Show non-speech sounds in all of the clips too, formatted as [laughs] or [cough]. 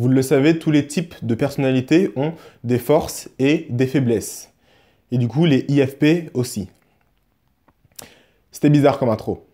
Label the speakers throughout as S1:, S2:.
S1: Vous le savez, tous les types de personnalités ont des forces et des faiblesses. Et du coup, les IFP aussi. C'était bizarre comme intro.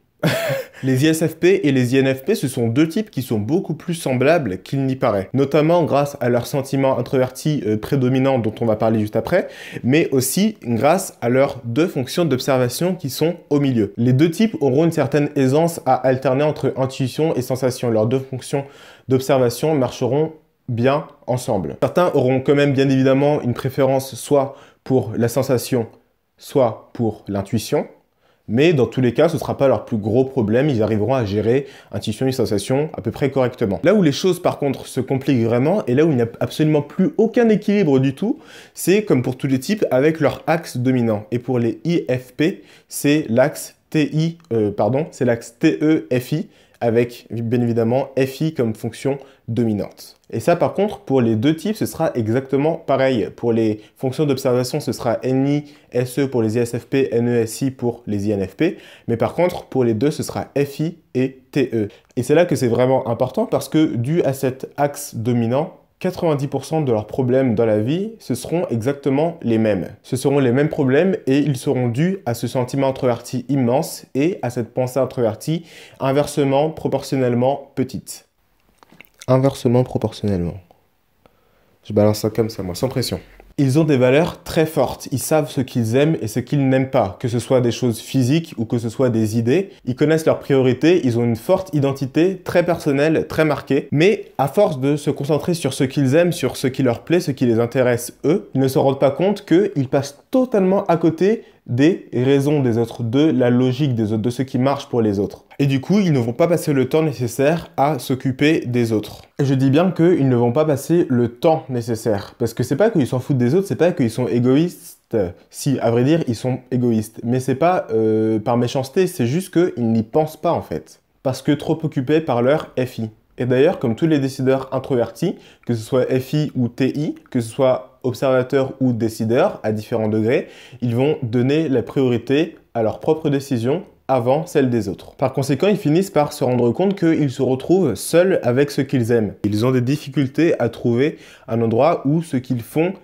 S1: [laughs] Les ISFP et les INFP, ce sont deux types qui sont beaucoup plus semblables qu'il n'y paraît, notamment grâce à leur sentiment introverti euh, prédominant dont on va parler juste après, mais aussi grâce à leurs deux fonctions d'observation qui sont au milieu. Les deux types auront une certaine aisance à alterner entre intuition et sensation. Leurs deux fonctions d'observation marcheront bien ensemble. Certains auront quand même bien évidemment une préférence soit pour la sensation, soit pour l'intuition, mais dans tous les cas, ce ne sera pas leur plus gros problème, ils arriveront à gérer un tissu, une sensation à peu près correctement. Là où les choses par contre se compliquent vraiment, et là où il n'y a absolument plus aucun équilibre du tout, c'est comme pour tous les types avec leur axe dominant. Et pour les IFP, c'est l'axe TI, euh, pardon, c'est l'axe TEFI avec bien évidemment FI comme fonction dominante. Et ça par contre, pour les deux types, ce sera exactement pareil. Pour les fonctions d'observation, ce sera NI, SE pour les ISFP, NESI pour les INFP. Mais par contre, pour les deux, ce sera FI et TE. Et c'est là que c'est vraiment important parce que dû à cet axe dominant, 90% de leurs problèmes dans la vie, ce seront exactement les mêmes. Ce seront les mêmes problèmes et ils seront dus à ce sentiment introverti immense et à cette pensée introvertie inversement proportionnellement petite. Inversement proportionnellement. Je balance ça comme ça, moi, sans pression ils ont des valeurs très fortes. Ils savent ce qu'ils aiment et ce qu'ils n'aiment pas, que ce soit des choses physiques ou que ce soit des idées. Ils connaissent leurs priorités, ils ont une forte identité très personnelle, très marquée. Mais à force de se concentrer sur ce qu'ils aiment, sur ce qui leur plaît, ce qui les intéresse eux, ils ne se rendent pas compte qu'ils passent totalement à côté des raisons des autres, de la logique des autres, de ce qui marche pour les autres. Et du coup, ils ne vont pas passer le temps nécessaire à s'occuper des autres. Et je dis bien qu'ils ne vont pas passer le temps nécessaire, parce que c'est pas qu'ils s'en foutent des autres, c'est pas qu'ils sont égoïstes. Si, à vrai dire, ils sont égoïstes. Mais c'est pas euh, par méchanceté, c'est juste qu'ils n'y pensent pas en fait. Parce que trop occupés par leur FI. Et d'ailleurs, comme tous les décideurs introvertis, que ce soit FI ou TI, que ce soit observateurs ou décideurs à différents degrés, ils vont donner la priorité à leur propre décision avant celle des autres. Par conséquent, ils finissent par se rendre compte qu'ils se retrouvent seuls avec ce qu'ils aiment. Ils ont des difficultés à trouver un endroit où ce qu'ils font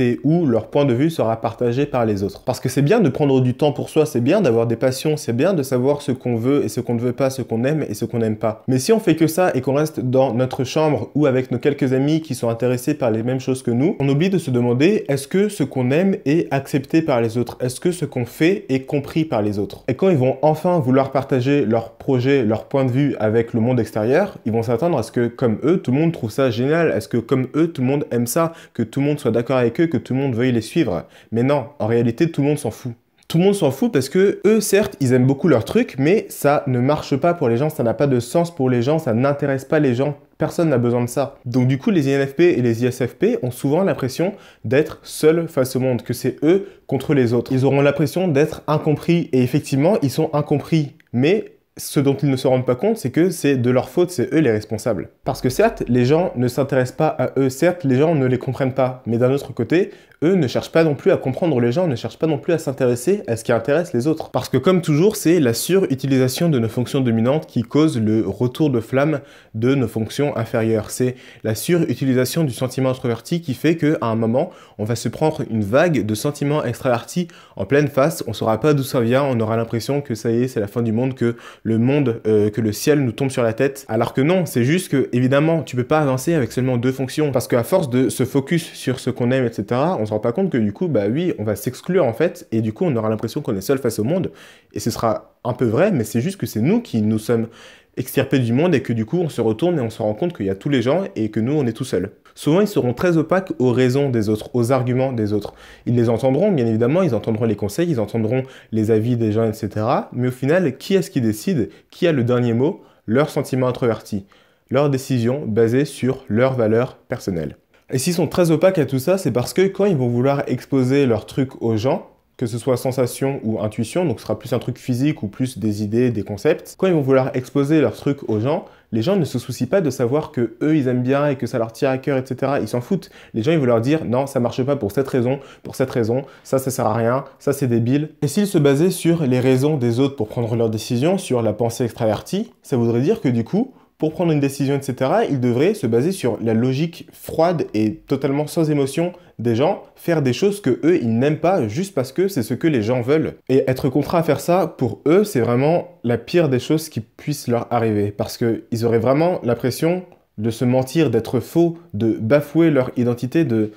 S1: et ou leur point de vue sera partagé par les autres. Parce que c'est bien de prendre du temps pour soi, c'est bien d'avoir des passions, c'est bien de savoir ce qu'on veut et ce qu'on ne veut pas, ce qu'on aime et ce qu'on n'aime pas. Mais si on fait que ça et qu'on reste dans notre chambre ou avec nos quelques amis qui sont intéressés par les mêmes choses que nous, on oublie de se demander est-ce que ce qu'on aime est accepté par les autres Est-ce que ce qu'on fait est compris par les autres Et quand ils vont enfin vouloir partager leur projet, leur point de vue avec le monde extérieur, ils vont s'attendre à ce que comme eux, tout le monde trouve ça génial, est ce que comme eux, tout le monde aime ça, que tout le monde soit d'accord avec eux, que tout le monde veuille les suivre. Mais non, en réalité, tout le monde s'en fout. Tout le monde s'en fout parce que eux, certes, ils aiment beaucoup leur truc, mais ça ne marche pas pour les gens, ça n'a pas de sens pour les gens, ça n'intéresse pas les gens, personne n'a besoin de ça. Donc du coup, les INFP et les ISFP ont souvent l'impression d'être seuls face au monde, que c'est eux contre les autres. Ils auront l'impression d'être incompris, et effectivement, ils sont incompris. Mais ce dont ils ne se rendent pas compte, c'est que c'est de leur faute, c'est eux les responsables. Parce que certes, les gens ne s'intéressent pas à eux, certes, les gens ne les comprennent pas, mais d'un autre côté, ne cherchent pas non plus à comprendre les gens, ne cherchent pas non plus à s'intéresser à ce qui intéresse les autres. Parce que comme toujours, c'est la surutilisation de nos fonctions dominantes qui cause le retour de flamme de nos fonctions inférieures. C'est la surutilisation du sentiment introverti qui fait qu'à un moment, on va se prendre une vague de sentiments extravertis en pleine face, on saura pas d'où ça vient, on aura l'impression que ça y est, c'est la fin du monde, que le monde, euh, que le ciel nous tombe sur la tête. Alors que non, c'est juste que évidemment, tu peux pas avancer avec seulement deux fonctions. Parce qu'à force de se focus sur ce qu'on aime, etc., on se pas compte que du coup, bah oui, on va s'exclure en fait, et du coup, on aura l'impression qu'on est seul face au monde. Et ce sera un peu vrai, mais c'est juste que c'est nous qui nous sommes extirpés du monde et que du coup, on se retourne et on se rend compte qu'il y a tous les gens et que nous, on est tout seul. Souvent, ils seront très opaques aux raisons des autres, aux arguments des autres. Ils les entendront, bien évidemment, ils entendront les conseils, ils entendront les avis des gens, etc. Mais au final, qui est-ce qui décide Qui a le dernier mot Leur sentiment introverti. Leur décisions basées sur leurs valeurs personnelles. Et s'ils sont très opaques à tout ça, c'est parce que quand ils vont vouloir exposer leurs truc aux gens, que ce soit sensation ou intuition, donc ce sera plus un truc physique ou plus des idées, des concepts, quand ils vont vouloir exposer leurs trucs aux gens, les gens ne se soucient pas de savoir que eux ils aiment bien et que ça leur tire à cœur, etc. Ils s'en foutent. Les gens ils vont leur dire non, ça marche pas pour cette raison, pour cette raison, ça ça sert à rien, ça c'est débile. Et s'ils se basaient sur les raisons des autres pour prendre leurs décisions, sur la pensée extravertie, ça voudrait dire que du coup, pour prendre une décision, etc., il devrait se baser sur la logique froide et totalement sans émotion des gens, faire des choses que eux ils n'aiment pas juste parce que c'est ce que les gens veulent. Et être contraint à faire ça, pour eux, c'est vraiment la pire des choses qui puissent leur arriver parce qu'ils auraient vraiment l'impression de se mentir, d'être faux, de bafouer leur identité, de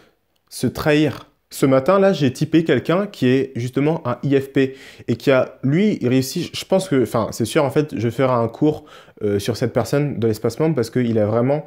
S1: se trahir. Ce matin-là, j'ai typé quelqu'un qui est justement un IFP et qui a, lui, réussi, je pense que, enfin, c'est sûr, en fait, je ferai un cours euh, sur cette personne dans l'espace membre parce qu'il a vraiment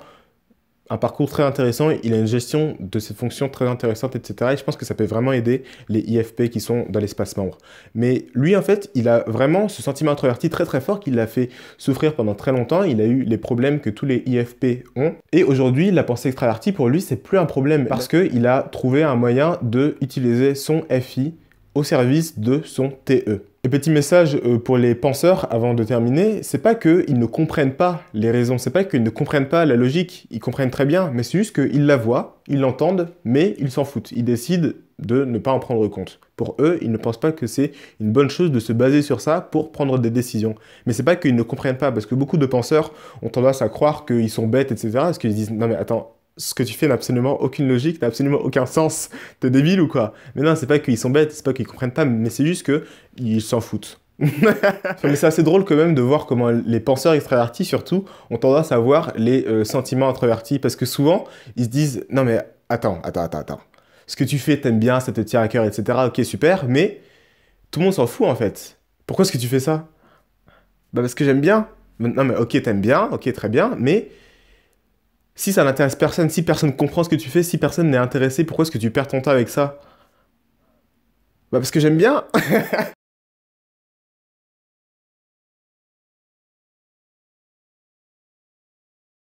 S1: un parcours très intéressant, il a une gestion de cette fonction très intéressante, etc. Et je pense que ça peut vraiment aider les IFP qui sont dans l'espace membre. Mais lui, en fait, il a vraiment ce sentiment introverti très très fort qui l'a fait souffrir pendant très longtemps. Il a eu les problèmes que tous les IFP ont. Et aujourd'hui, la pensée extravertie, pour lui, c'est plus un problème parce qu'il a trouvé un moyen de utiliser son FI au service de son TE. Et petit message euh, pour les penseurs avant de terminer, c'est pas qu'ils ne comprennent pas les raisons, c'est pas qu'ils ne comprennent pas la logique, ils comprennent très bien, mais c'est juste qu'ils la voient, ils l'entendent, mais ils s'en foutent, ils décident de ne pas en prendre compte. Pour eux, ils ne pensent pas que c'est une bonne chose de se baser sur ça pour prendre des décisions. Mais c'est pas qu'ils ne comprennent pas, parce que beaucoup de penseurs ont tendance à croire qu'ils sont bêtes, etc. Parce qu'ils disent non mais attends, ce que tu fais n'a absolument aucune logique, n'a absolument aucun sens, t'es débile ou quoi Mais non, c'est pas qu'ils sont bêtes, c'est pas qu'ils comprennent pas, mais c'est juste qu'ils s'en foutent. [laughs] mais c'est assez drôle quand même de voir comment les penseurs extravertis surtout ont tendance à voir les euh, sentiments introvertis parce que souvent ils se disent non mais attends, attends, attends, attends. Ce que tu fais, t'aimes bien, ça te tient à cœur, etc. Ok, super, mais tout le monde s'en fout en fait. Pourquoi est-ce que tu fais ça Bah parce que j'aime bien. Non mais ok, t'aimes bien, ok, très bien, mais si ça n'intéresse personne, si personne comprend ce que tu fais, si personne n'est intéressé, pourquoi est-ce que tu perds ton temps avec ça Bah parce que j'aime bien [laughs]